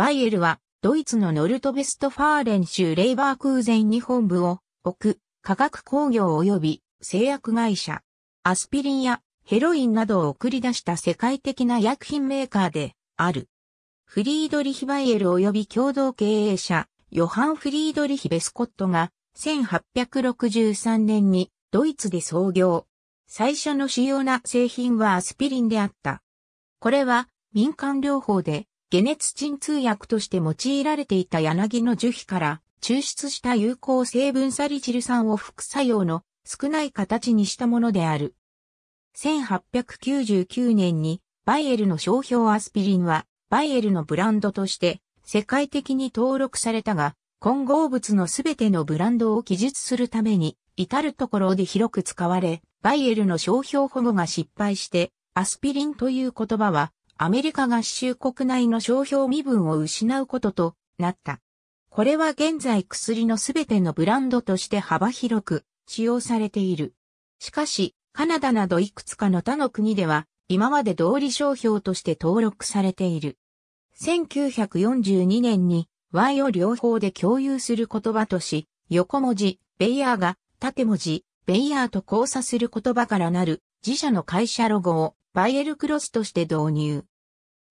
バイエルは、ドイツのノルトベストファーレン州レイバークーゼンに本部を置く、化学工業及び製薬会社、アスピリンやヘロインなどを送り出した世界的な薬品メーカーである。フリードリヒ・バイエル及び共同経営者、ヨハン・フリードリヒ・ベスコットが、1863年にドイツで創業。最初の主要な製品はアスピリンであった。これは民間療法で解熱鎮痛薬として用いられていた柳の樹皮から抽出した有効成分サリチル酸を副作用の少ない形にしたものである。1899年にバイエルの商標アスピリンはバイエルのブランドとして世界的に登録されたが混合物のすべてのブランドを記述するために至るところで広く使われバイエルの商標保護が失敗してアスピリンという言葉はアメリカ合衆国内の商標身分を失うこととなった。これは現在薬のすべてのブランドとして幅広く使用されている。しかし、カナダなどいくつかの他の国では、今まで通理商標として登録されている。1942年に、Y を両方で共有する言葉とし、横文字、ベイヤーが、縦文字、ベイヤーと交差する言葉からなる、自社の会社ロゴを、バイエルクロスとして導入。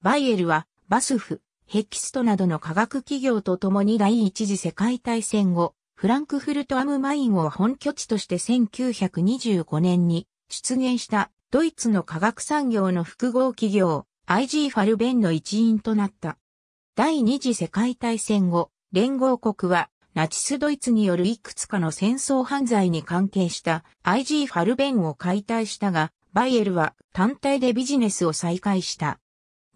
バイエルは、バスフ、ヘキストなどの科学企業と共に第一次世界大戦後、フランクフルトアムマインを本拠地として1925年に出現したドイツの科学産業の複合企業 IG ファルベンの一員となった。第二次世界大戦後、連合国はナチスドイツによるいくつかの戦争犯罪に関係した IG ファルベンを解体したが、バイエルは単体でビジネスを再開した。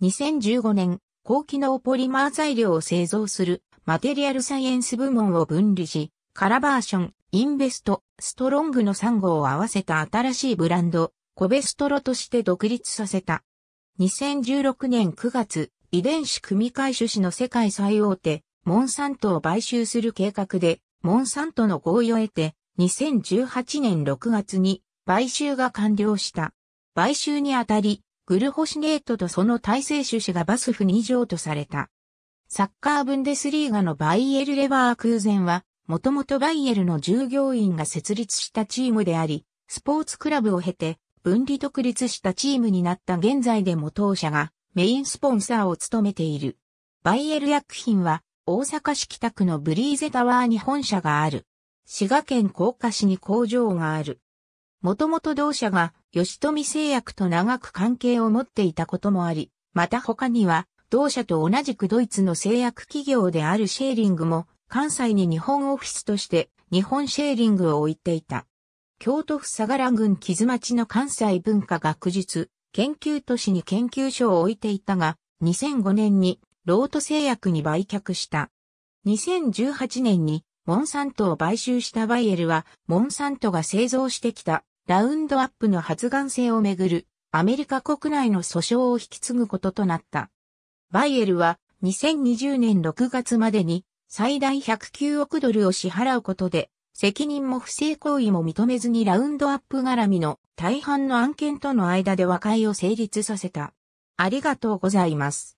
2015年、高機能ポリマー材料を製造するマテリアルサイエンス部門を分離し、カラバーション、インベスト、ストロングの3号を合わせた新しいブランド、コベストロとして独立させた。2016年9月、遺伝子組み換種子の世界最大手、モンサントを買収する計画で、モンサントの合意を得て、2018年6月に買収が完了した。買収にあたり、グルホシネートとその体制主旨がバスフに譲渡された。サッカーブンデスリーガのバイエル・レバー空前は、もともとバイエルの従業員が設立したチームであり、スポーツクラブを経て、分離独立したチームになった現在でも当社がメインスポンサーを務めている。バイエル薬品は大阪市北区のブリーゼタワーに本社がある。滋賀県甲賀市に工場がある。もともと同社が吉富製薬と長く関係を持っていたこともあり、また他には同社と同じくドイツの製薬企業であるシェーリングも関西に日本オフィスとして日本シェーリングを置いていた。京都府相良郡木津町の関西文化学術研究都市に研究所を置いていたが、2005年にロート製薬に売却した。2018年にモンサントを買収したバイエルは、モンサントが製造してきたラウンドアップの発言性をめぐるアメリカ国内の訴訟を引き継ぐこととなった。バイエルは2020年6月までに最大109億ドルを支払うことで責任も不正行為も認めずにラウンドアップ絡みの大半の案件との間で和解を成立させた。ありがとうございます。